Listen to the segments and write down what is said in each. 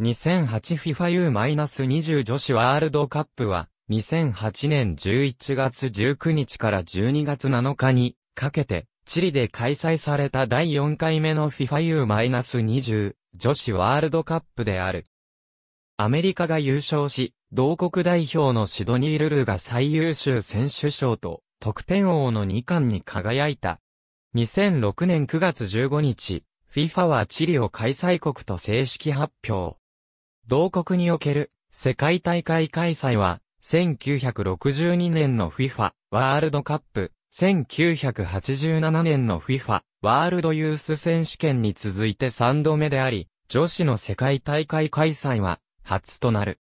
2008FIFA U-20 女子ワールドカップは、2008年11月19日から12月7日にかけて、チリで開催された第4回目の FIFA U-20 女子ワールドカップである。アメリカが優勝し、同国代表のシドニー・ルルが最優秀選手賞と得点王の2冠に輝いた。2006年9月15日、FIFA はチリを開催国と正式発表。同国における世界大会開催は、1962年の FIFA ワールドカップ、1987年の FIFA ワールドユース選手権に続いて3度目であり、女子の世界大会開催は初となる。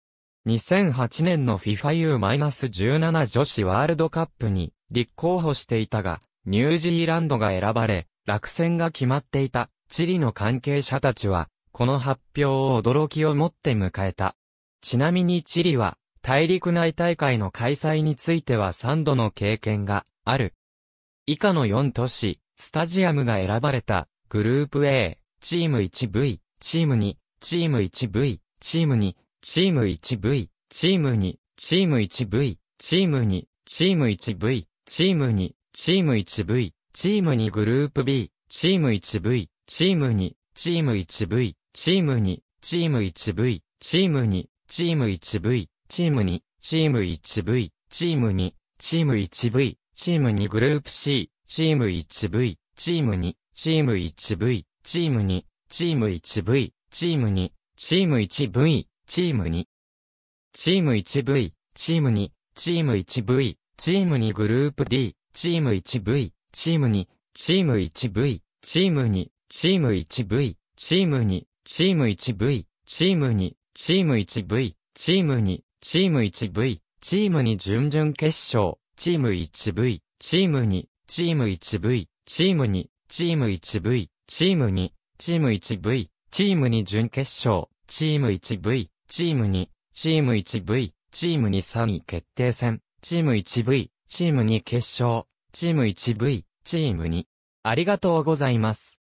2008年の FIFAU-17 女子ワールドカップに立候補していたが、ニュージーランドが選ばれ、落選が決まっていたチリの関係者たちは、この発表を驚きをもって迎えた。ちなみにチリは、大陸内大会の開催については3度の経験がある。以下の4都市、スタジアムが選ばれた、グループ A、チーム 1V、チーム2、チーム 1V、チーム2、チーム 1V、チーム2、チーム 1V、チーム2、チーム 1V、チーム2、チーム 1V、チーム2グループ B、チーム 1V、チーム2、チーム 1V、チーム2、チーム 1V、チーム2、チーム 1V、チーム2、チーム 1V、チーム2、チーム 1V、チーム2グループ C、チーム 1V、チーム2、チーム 1V、チーム2、チーム 1V、チーム2、チーム 1V、チーム2、チーム 1V、チーム2、チーム 1V、チーム2グループ D、チーム 1V、チーム2、チーム 1V、チーム2、チーム 1V、チーム2、チーム 1V、チーム2、チーム 1V、チーム2、チーム 1V、チーム2準々決勝、チーム 1V、チーム2、チーム 1V、チーム2、チーム 1V、チーム2、チーム 1V、チーム2準決勝、チーム 1V、チーム2、チーム 1V、チーム2 3位決定戦、チーム 1V、チーム2決勝、チーム 1V、チーム2。ありがとうございます。